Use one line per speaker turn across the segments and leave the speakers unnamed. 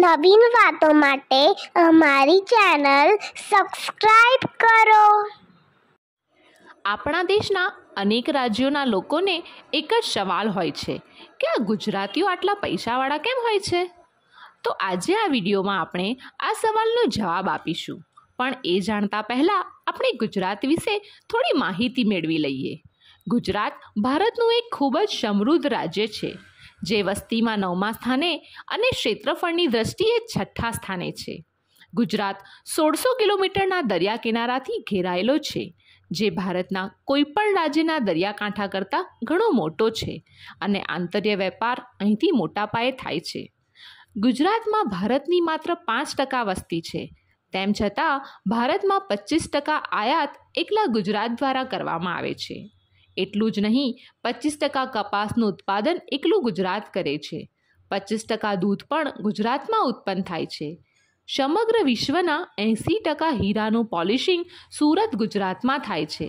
નવીન વાતો માટે અમારી ચેનલ સબસ્ક્રાઈબ કરો આપણા દેશના અનેક રાજ્યોના લોકોને એક જ સવાલ હોય છે કે આ ગુજરાતીઓ આટલા પૈસાવાળા કેમ હોય છે તો આજે આ વિડીયોમાં આપણે આ સવાલનો જવાબ આપીશું પણ એ જાણતા પહેલાં આપણે ગુજરાત વિશે થોડી માહિતી મેળવી લઈએ ગુજરાત ભારતનું એક ખૂબ જ સમૃદ્ધ રાજ્ય છે જે વસ્તીમાં નવમા સ્થાને અને ક્ષેત્રફળની દ્રષ્ટિએ છઠ્ઠા સ્થાને છે ગુજરાત સોળસો કિલોમીટરના દરિયા કિનારાથી ઘેરાયેલો છે જે ભારતના કોઈપણ રાજ્યના દરિયાકાંઠા કરતાં ઘણો મોટો છે અને આંતરિય વેપાર અહીંથી મોટા પાયે થાય છે ગુજરાતમાં ભારતની માત્ર પાંચ ટકા વસ્તી છે તેમ છતાં ભારતમાં પચીસ ટકા આયાત એકલા ગુજરાત દ્વારા કરવામાં આવે છે એટલું જ નહીં પચીસ ટકા કપાસનું ઉત્પાદન એકલું ગુજરાત કરે છે પચીસ ટકા દૂધ પણ ગુજરાતમાં ઉત્પન્ન થાય છે સમગ્ર વિશ્વના એંસી ટકા હીરાનું પોલિશિંગ સુરત ગુજરાતમાં થાય છે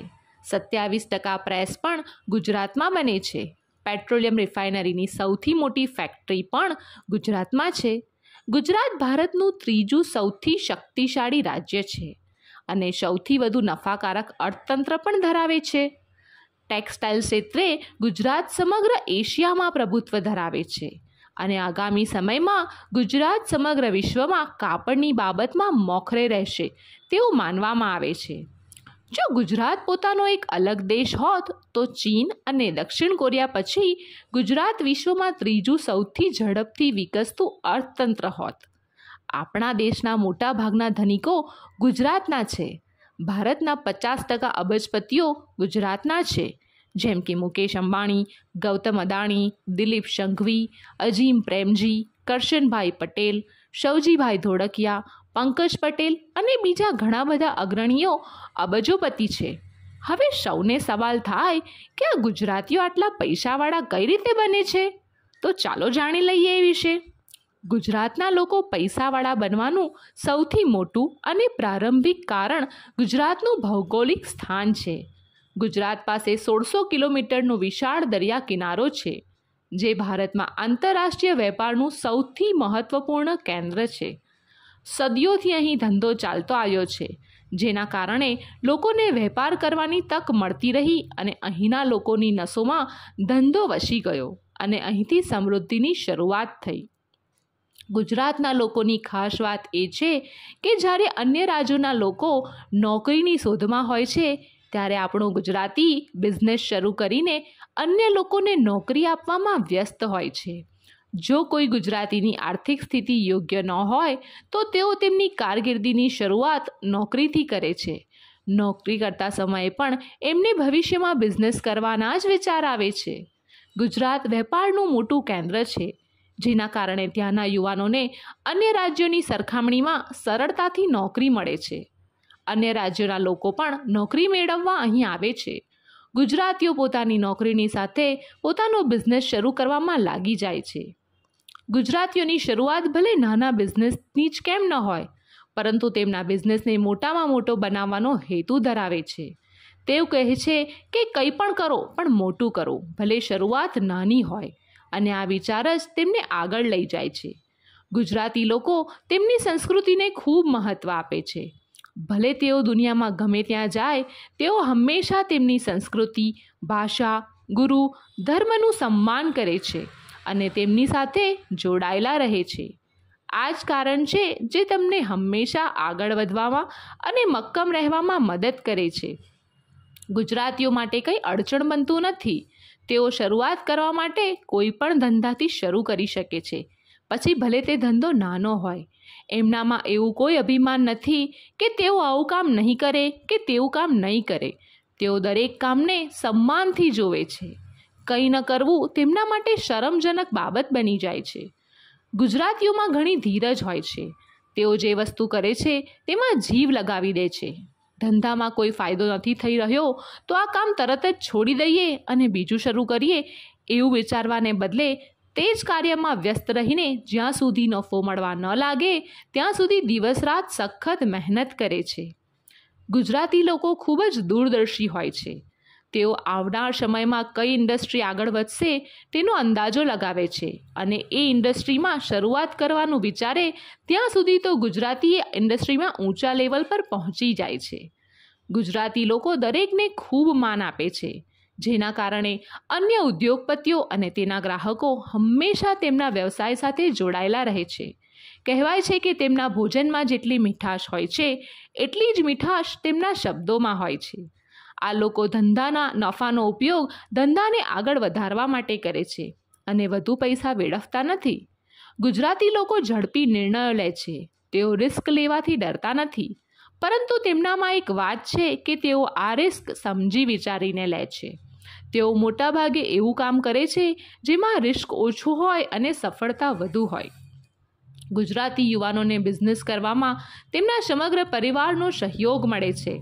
સત્યાવીસ ટકા પ્રેસ પણ ગુજરાતમાં બને છે પેટ્રોલિયમ રિફાઇનરીની સૌથી મોટી ફેક્ટરી પણ ગુજરાતમાં છે ગુજરાત ભારતનું ત્રીજું સૌથી શક્તિશાળી રાજ્ય છે અને સૌથી વધુ નફાકારક અર્થતંત્ર પણ ધરાવે છે ટેક્સટાઇલ ક્ષેત્રે ગુજરાત સમગ્ર એશિયામાં પ્રભુત્વ ધરાવે છે અને આગામી સમયમાં ગુજરાત સમગ્ર વિશ્વમાં કાપડની બાબતમાં મોખરે રહેશે તેવું માનવામાં આવે છે જો ગુજરાત પોતાનો એક અલગ દેશ હોત તો ચીન અને દક્ષિણ કોરિયા પછી ગુજરાત વિશ્વમાં ત્રીજું સૌથી ઝડપથી વિકસતું અર્થતંત્ર હોત આપણા દેશના મોટાભાગના ધનિકો ગુજરાતના છે ભારતના પચાસ ટકા અબજપતિઓ ગુજરાતના છે જેમ કે મુકેશ અંબાણી ગૌતમ અદાણી દિલીપ શંઘવી અજીમ પ્રેમજી કરશનભાઈ પટેલ શવજીભાઈ ધોળકિયા પંકજ પટેલ અને બીજા ઘણા બધા અગ્રણીઓ અબજોપતિ છે હવે સૌને સવાલ થાય કે આ ગુજરાતીઓ આટલા પૈસાવાળા કઈ રીતે બને છે તો ચાલો જાણી લઈએ એ વિશે ગુજરાતના લોકો પૈસાવાળા બનવાનું સૌથી મોટું અને પ્રારંભિક કારણ ગુજરાતનું ભૌગોલિક સ્થાન છે ગુજરાત પાસે સોળસો કિલોમીટરનો વિશાળ દરિયા કિનારો છે જે ભારતમાં આંતરરાષ્ટ્રીય વેપારનું સૌથી મહત્વપૂર્ણ કેન્દ્ર છે સદીઓથી અહીં ધંધો ચાલતો આવ્યો છે જેના કારણે લોકોને વેપાર કરવાની તક મળતી રહી અને અહીંના લોકોની નસોમાં ધંધો વસી ગયો અને અહીંથી સમૃદ્ધિની શરૂઆત થઈ ગુજરાતના લોકોની ખાસ વાત એ છે કે જ્યારે અન્ય રાજ્યોના લોકો નોકરીની શોધમાં હોય છે ત્યારે આપણો ગુજરાતી બિઝનેસ શરૂ કરીને અન્ય લોકોને નોકરી આપવામાં વ્યસ્ત હોય છે જો કોઈ ગુજરાતીની આર્થિક સ્થિતિ યોગ્ય ન હોય તો તેઓ તેમની કારકિર્દીની શરૂઆત નોકરીથી કરે છે નોકરી કરતા સમયે પણ એમને ભવિષ્યમાં બિઝનેસ કરવાના જ વિચાર આવે છે ગુજરાત વેપારનું મોટું કેન્દ્ર છે જેના કારણે ત્યાંના યુવાનોને અન્ય રાજ્યોની સરખામણીમાં સરળતાથી નોકરી મળે છે અન્ય રાજ્યોના લોકો પણ નોકરી મેળવવા અહીં આવે છે ગુજરાતીઓ પોતાની નોકરીની સાથે પોતાનો બિઝનેસ શરૂ કરવામાં લાગી જાય છે ગુજરાતીઓની શરૂઆત ભલે નાના બિઝનેસની જ કેમ ન હોય પરંતુ તેમના બિઝનેસને મોટામાં મોટો બનાવવાનો હેતુ ધરાવે છે તેઓ કહે છે કે કંઈ પણ કરો પણ મોટું કરો ભલે શરૂઆત નાની હોય અને આ વિચાર જ તેમને આગળ લઈ જાય છે ગુજરાતી લોકો તેમની સંસ્કૃતિને ખૂબ મહત્ત્વ આપે છે ભલે તેઓ દુનિયામાં ગમે ત્યાં જાય તેઓ હંમેશા તેમની સંસ્કૃતિ ભાષા ગુરુ ધર્મનું સન્માન કરે છે અને તેમની સાથે જોડાયેલા રહે છે આ જ કારણ છે જે તમને હંમેશા આગળ વધવામાં અને મક્કમ રહેવામાં મદદ કરે છે ગુજરાતીઓ માટે કંઈ અડચણ બનતું નથી તેઓ શરૂઆત કરવા માટે કોઈ પણ ધંધાથી શરૂ કરી શકે છે પછી ભલે તે ધંધો નાનો હોય એમનામાં એવું કોઈ અભિમાન નથી કે તેઓ આવું કામ નહીં કરે કે તેવું કામ નહીં કરે તેઓ દરેક કામને સન્માનથી જોવે છે કંઈ ન કરવું તેમના માટે શરમજનક બાબત બની જાય છે ગુજરાતીઓમાં ઘણી ધીરજ હોય છે તેઓ જે વસ્તુ કરે છે તેમાં જીવ લગાવી દે છે ધંધામાં કોઈ ફાયદો નથી થઈ રહ્યો તો આ કામ તરત જ છોડી દઈએ અને બીજું શરૂ કરીએ એવું વિચારવાને બદલે તે જ કાર્યમાં વ્યસ્ત રહીને જ્યાં સુધી નફો મળવા ન લાગે ત્યાં સુધી દિવસ રાત સખત મહેનત કરે છે ગુજરાતી લોકો ખૂબ જ દૂરદર્શી હોય છે તેઓ આવનાર સમયમાં કઈ ઇન્ડસ્ટ્રી આગળ વધશે તેનો અંદાજો લગાવે છે અને એ ઇન્ડસ્ટ્રીમાં શરૂઆત કરવાનું વિચારે ત્યાં સુધી તો ગુજરાતી ઇન્ડસ્ટ્રીમાં ઊંચા લેવલ પર પહોંચી જાય છે ગુજરાતી લોકો દરેકને ખૂબ માન આપે છે જેના કારણે અન્ય ઉદ્યોગપતિઓ અને તેના ગ્રાહકો હંમેશા તેમના વ્યવસાય સાથે જોડાયેલા રહે છે કહેવાય છે કે તેમના ભોજનમાં જેટલી મીઠાશ હોય છે એટલી જ મીઠાશ તેમના શબ્દોમાં હોય છે આ લોકો ધંધાના નફાનો ઉપયોગ ધંધાને આગળ વધારવા માટે કરે છે અને વધુ પૈસા વેડફતા નથી ગુજરાતી લોકો ઝડપી નિર્ણયો લે છે તેઓ રિસ્ક લેવાથી ડરતા નથી પરંતુ તેમનામાં એક વાત છે કે તેઓ આ રિસ્ક સમજી વિચારીને લે છે તેઓ મોટાભાગે એવું કામ કરે છે જેમાં રિસ્ક ઓછું હોય અને સફળતા વધુ હોય ગુજરાતી યુવાનોને બિઝનેસ કરવામાં તેમના સમગ્ર પરિવારનો સહયોગ મળે છે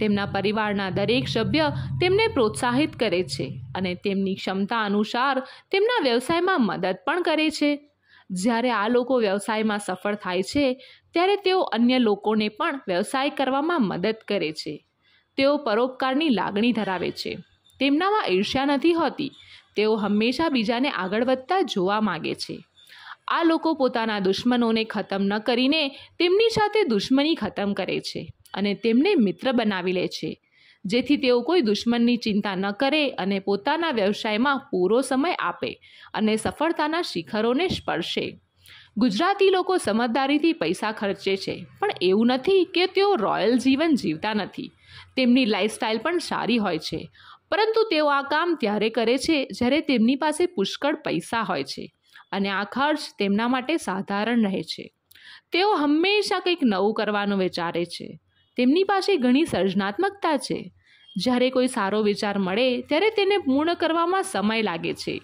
તેમના પરિવારના દરેક સભ્ય તેમને પ્રોત્સાહિત કરે છે અને તેમની ક્ષમતા અનુસાર તેમના વ્યવસાયમાં મદદ પણ કરે છે જ્યારે આ લોકો વ્યવસાયમાં સફળ થાય છે ત્યારે તેઓ અન્ય લોકોને પણ વ્યવસાય કરવામાં મદદ કરે છે તેઓ પરોપકારની લાગણી ધરાવે છે તેમનામાં ઈર્ષ્યા નથી હોતી તેઓ હંમેશા બીજાને આગળ વધતા જોવા માગે છે આ લોકો પોતાના દુશ્મનોને ખતમ ન કરીને તેમની સાથે દુશ્મની ખતમ કરે છે અને તેમને મિત્ર બનાવી લે છે જેથી તેઓ કોઈ દુશ્મનની ચિંતા ન કરે અને પોતાના વ્યવસાયમાં પૂરો સમય આપે અને સફળતાના શિખરોને સ્પર્શે ગુજરાતી લોકો સમજદારીથી પૈસા ખર્ચે છે પણ એવું નથી કે તેઓ રોયલ જીવન જીવતા નથી તેમની લાઇફસ્ટાઇલ પણ સારી હોય છે પરંતુ તેઓ આ કામ ત્યારે કરે છે જ્યારે તેમની પાસે પુષ્કળ પૈસા હોય છે અને આ ખર્ચ તેમના માટે સાધારણ રહે છે તેઓ હંમેશા કંઈક નવું કરવાનું વિચારે છે તેમની પાસે ઘણી સર્જનાત્મકતા છે જ્યારે કોઈ સારો વિચાર મળે ત્યારે તેને પૂર્ણ કરવામાં સમય લાગે છે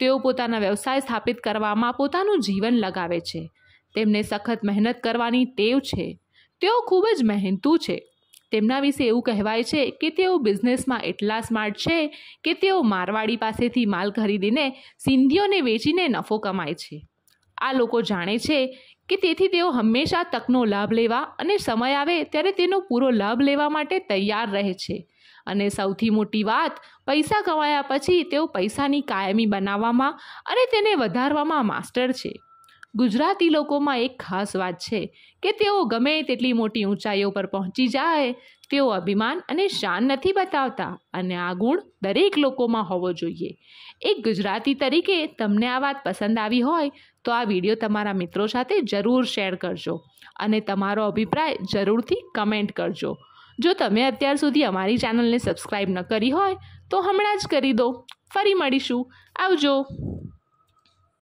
તેઓ પોતાના વ્યવસાય સ્થાપિત કરવામાં પોતાનું જીવન લગાવે છે તેમને સખત મહેનત કરવાની ટેવ છે તેઓ ખૂબ જ મહેનતુ છે તેમના વિશે એવું કહેવાય છે કે તેઓ બિઝનેસમાં એટલા સ્માર્ટ છે કે તેઓ મારવાડી પાસેથી માલ ખરીદીને સિંધીઓને વેચીને નફો કમાય છે આ લોકો જાણે છે કે તેથી તેઓ હંમેશા તકનો લાભ લેવા અને સમય આવે ત્યારે તેનો પૂરો લાભ લેવા માટે તૈયાર રહે છે અને સૌથી મોટી વાત પૈસા કમાયા પછી તેઓ પૈસાની કાયમી બનાવવામાં અને તેને વધારવામાં માસ્ટર છે ગુજરાતી લોકોમાં એક ખાસ વાત છે કે તેઓ ગમે તેટલી મોટી ઊંચાઈઓ પર પહોંચી જાય તેઓ અભિમાન અને શાન નથી બતાવતા અને આ ગુણ દરેક લોકોમાં હોવો જોઈએ એક ગુજરાતી તરીકે તમને આ વાત પસંદ આવી હોય તો આ વિડીયો તમારા મિત્રો સાથે જરૂર શેર કરજો અને તમારો અભિપ્રાય જરૂરથી કમેન્ટ કરજો જો તમે અત્યાર સુધી અમારી ચેનલને સબસ્ક્રાઈબ ન કરી હોય તો હમણાં જ કરી દો ફરી મળીશું આવજો